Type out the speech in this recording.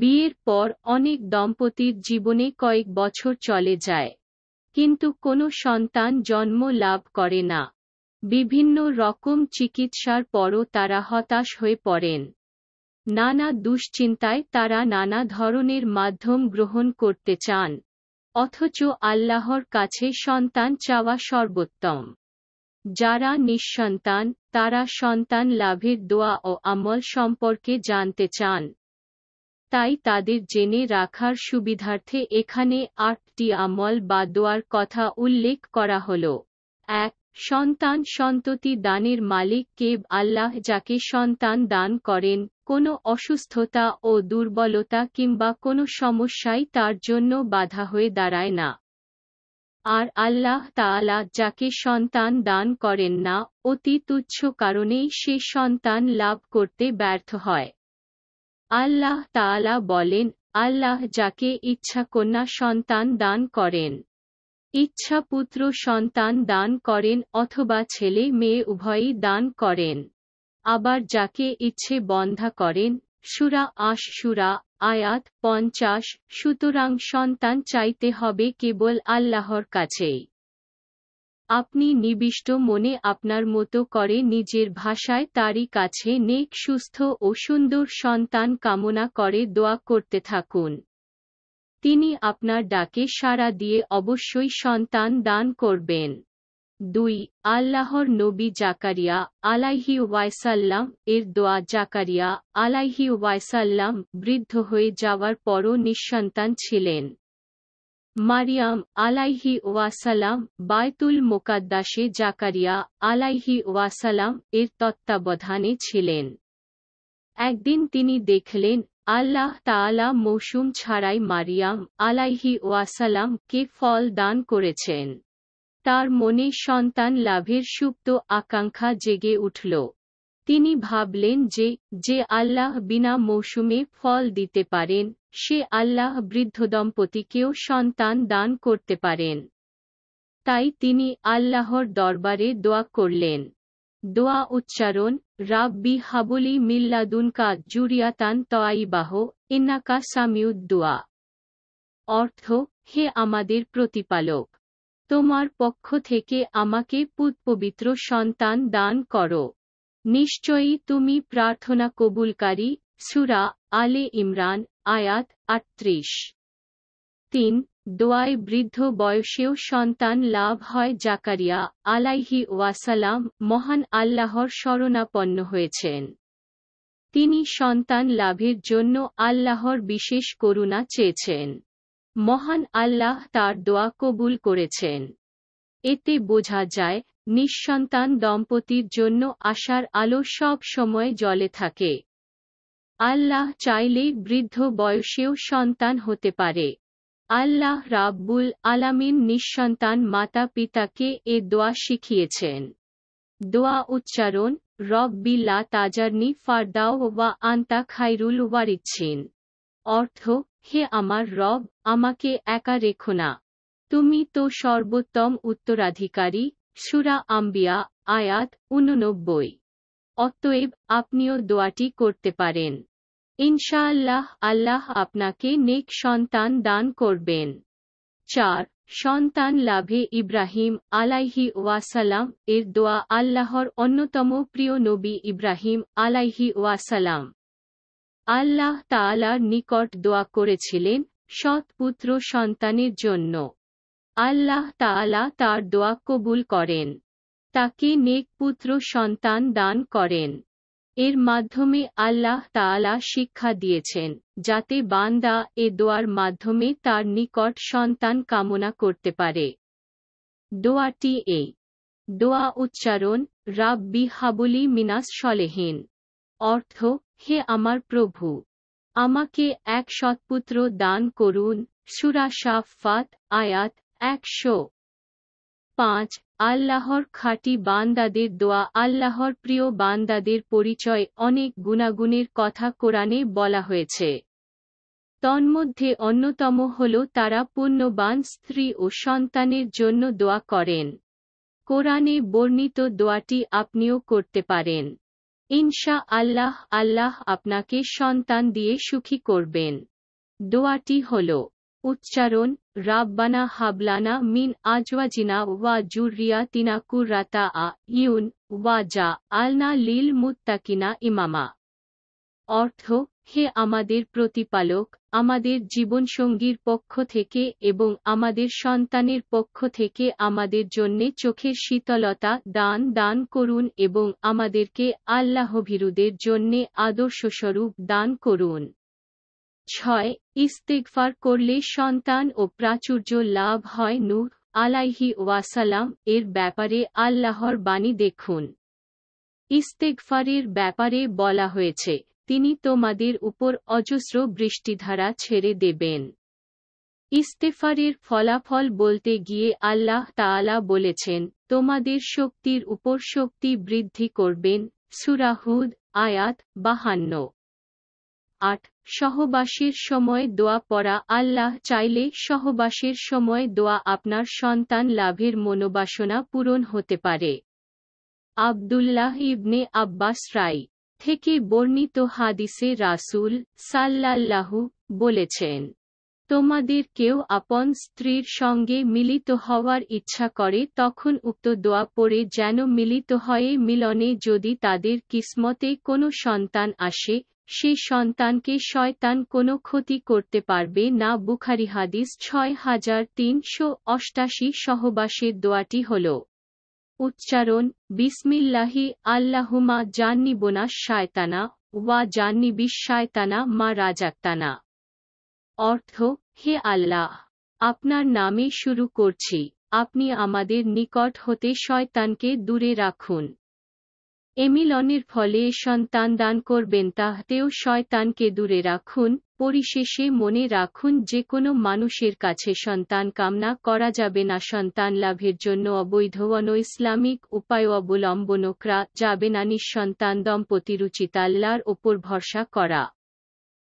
বিয়ের পর অনেক দম্পতির জীবনে কয়েক বছর চলে যায় কিন্তু কোনো সন্তান জন্ম লাভ করে না বিভিন্ন রকম চিকিৎসার পরও তারা হতাশ হয়ে পড়েন নানা দুশ্চিন্তায় তারা নানা ধরনের মাধ্যম গ্রহণ করতে চান অথচ আল্লাহর কাছে সন্তান চাওয়া সর্বোত্তম যারা নিঃসন্তান তারা সন্তান লাভের দোয়া ও আমল সম্পর্কে জানতে চান তাই তাদের জেনে রাখার সুবিধার্থে এখানে আটটি আমল বা দোয়ার কথা উল্লেখ করা হল এক সন্তান সন্ততি দানের মালিক কেব আল্লাহ যাকে সন্তান দান করেন কোনো অসুস্থতা ও দুর্বলতা কিংবা কোনো সমস্যাই তার জন্য বাধা হয়ে দাঁড়ায় না আর আল্লাহ তাআলা যাকে সন্তান দান করেন না অতি তুচ্ছ কারণেই সে সন্তান লাভ করতে ব্যর্থ হয় আল্লাহ তাআলা বলেন আল্লাহ যাকে ইচ্ছা কন্যা সন্তান দান করেন ইচ্ছা পুত্র সন্তান দান করেন অথবা ছেলে মেয়ে উভয়ই দান করেন আবার যাকে ইচ্ছে বন্ধা করেন সুরা আশ সুরা আয়াত পঞ্চাশ সুতরাং সন্তান চাইতে হবে কেবল আল্লাহর কাছেই আপনি নিবিষ্ট মনে আপনার মতো করে নিজের ভাষায় তারই কাছে নেক সুস্থ ও সুন্দর সন্তান কামনা করে দোয়া করতে থাকুন তিনি আপনার ডাকে সাড়া দিয়ে অবশ্যই সন্তান দান করবেন দুই আল্লাহর নবী জাকারিয়া আলাইহি ওয়াইসাল্লাম এর দোয়া জাকারিয়া আলাইহি ওয়াইসাল্লাম বৃদ্ধ হয়ে যাওয়ার পরও নিঃসন্তান ছিলেন মারিয়াম আলাইহি ওয়াসালাম বায়তুল মোকাদ্দাসে জাকারিয়া আলাইহি ওয়াসালাম এর তত্ত্বাবধানে ছিলেন একদিন তিনি দেখলেন আল্লাহ তাআলা মৌসুম ছাড়াই মারিয়াম আলাইহি ওয়াসালামকে ফল দান করেছেন তার মনে সন্তান লাভের সুপ্ত আকাঙ্ক্ষা জেগে উঠল তিনি ভাবলেন যে যে আল্লাহ বিনা মৌসুমে ফল দিতে পারেন সে আল্লাহ বৃদ্ধ দম্পতিকেও সন্তান দান করতে পারেন তাই তিনি আল্লাহর দরবারে দোয়া করলেন দোয়া উচ্চারণ রাব্বি হাবুলি মিল্লাদুনকা জুরিয়াতান তয়াইবাহ ইনাকা সামিউদ্দোয়া অর্থ হে আমাদের প্রতিপালক তোমার পক্ষ থেকে আমাকে পবিত্র সন্তান দান করো নিশ্চয়ই তুমি প্রার্থনা কবুলকারী সুরা আলে ইমরান আয়াত আটত্রিশ তিন দোয়ায় বৃদ্ধ বয়সেও সন্তান লাভ হয় জাকারিয়া আলাইহি ওয়াসালাম মহান আল্লাহর স্মরণাপন্ন হয়েছেন তিনি সন্তান লাভের জন্য আল্লাহর বিশেষ করুণা চেয়েছেন মহান আল্লাহ তার দোয়া কবুল করেছেন এতে বোঝা যায় নিঃসন্তান দম্পতির জন্য আশার আলো সব সময় জলে থাকে আল্লাহ চাইলে বৃদ্ধ বয়সেও সন্তান হতে পারে আল্লাহ রাব্বুল আলামিন নিঃসন্তান মাতা পিতাকে এ দোয়া শিখিয়েছেন দোয়া উচ্চারণ রব্বি লা তাজারনি ফারদাও বা আন্তা খাইরুল ওয়ারিচ্ছিন অর্থ হে আমার রব আমাকে একা রেখো না তুমি তো সর্বোত্তম উত্তরাধিকারী সুরা আম্বিয়া আয়াত উননব্বই অতএব আপনিও দোয়াটি করতে পারেন ইনশাআল্লাহ আল্লাহ আপনাকে নেক সন্তান দান করবেন চার সন্তান লাভে ইব্রাহিম আলাইহি ওয়াসালাম এর দোয়া আল্লাহর অন্যতম প্রিয় নবী ইব্রাহিম আলাইহি ওয়াসালাম আল্লাহ তালার নিকট দোয়া করেছিলেন সৎপুত্র সন্তানের জন্য আল্লাহ তালা তার দোয়া কবুল করেন তাকে নেক পুত্র সন্তান দান করেন এর মাধ্যমে আল্লাহ তালা শিক্ষা দিয়েছেন যাতে বান্দা এ দোয়ার মাধ্যমে তার নিকট সন্তান কামনা করতে পারে দোয়াটি এ দোয়া উচ্চারণ রাব্বি হাবুলি মিনাস সলেহীন অর্থ হে আমার প্রভু আমাকে এক সৎপুত্র দান করুন সুরা সাফাত আয়াত একশো পাঁচ আল্লাহর খাঁটি বান্দাদের দোয়া আল্লাহর প্রিয় বান্দাদের পরিচয় অনেক গুণাগুণের কথা কোরআনে বলা হয়েছে তন্মধ্যে অন্যতম হল তারা পুণ্যবান স্ত্রী ও সন্তানের জন্য দোয়া করেন কোরআনে বর্ণিত দোয়াটি আপনিও করতে পারেন ইনশা আল্লাহ আল্লাহ আপনাকে সন্তান দিয়ে সুখী করবেন দোয়াটি হল উচ্চারণ রাব্বানা হাবলানা মিন আজওয়াজিনা ওয়া তিনা কুরাতা আ ইউন ওয়া যা আলনা লিল মুত্তাকিনা ইমামা অর্থ হে আমাদের প্রতিপালক আমাদের জীবনসঙ্গীর পক্ষ থেকে এবং আমাদের সন্তানের পক্ষ থেকে আমাদের জন্যে চোখের শীতলতা দান দান করুন এবং আমাদেরকে আল্লাহভীরুদের জন্যে আদর্শস্বরূপ দান করুন ছয় ইস্তিকফার করলে সন্তান ও প্রাচুর্য লাভ হয় নূহ আলাইহি ওয়াসালাম এর ব্যাপারে আল্লাহর বাণী দেখুন ইস্তেকফারের ব্যাপারে বলা হয়েছে তিনি তোমাদের উপর অজস্র বৃষ্টিধারা ছেড়ে দেবেন ইস্তেফারের ফলাফল বলতে গিয়ে আল্লাহ তালা বলেছেন তোমাদের শক্তির উপর শক্তি বৃদ্ধি করবেন সুরাহুদ আয়াত বাহান্ন আট সহবাসের সময় দোয়া পড়া আল্লাহ চাইলে সহবাসের সময় দোয়া আপনার সন্তান লাভের মনোবাসনা পূরণ হতে পারে আবদুল্লাহ ইবনে আব্বাস রাই থেকে বর্ণিত হাদিসে রাসুল সাল্লাল্লাহু বলেছেন তোমাদের কেউ আপন স্ত্রীর সঙ্গে মিলিত হওয়ার ইচ্ছা করে তখন উক্ত দোয়া পড়ে যেন মিলিত হয়ে মিলনে যদি তাদের কিসমতে কোনো সন্তান আসে সে সন্তানকে শয়তান কোনো ক্ষতি করতে পারবে না বুখারি হাদিস ছয় হাজার তিনশো অষ্টাশি সহবাসের দোয়াটি হল উচ্চারণ বিসমিল্লাহি আল্লাহুমা জান্নিবোনা শায়তানা ওয়া জান্নিবিশ শায়তানা মা রাজাক্তানা অর্থ হে আল্লাহ আপনার নামে শুরু করছি আপনি আমাদের নিকট হতে শয়তানকে দূরে রাখুন এমিলনের ফলে সন্তান দান করবেন তাহাতেও শয়তানকে দূরে রাখুন পরিশেষে মনে রাখুন যে কোনো মানুষের কাছে সন্তান কামনা করা যাবে না সন্তান লাভের জন্য অবৈধ অন ইসলামিক উপায় অবলম্বনকরা যাবে না নিঃসন্তান দম্পতির উচিত আল্লাহর ওপর ভরসা করা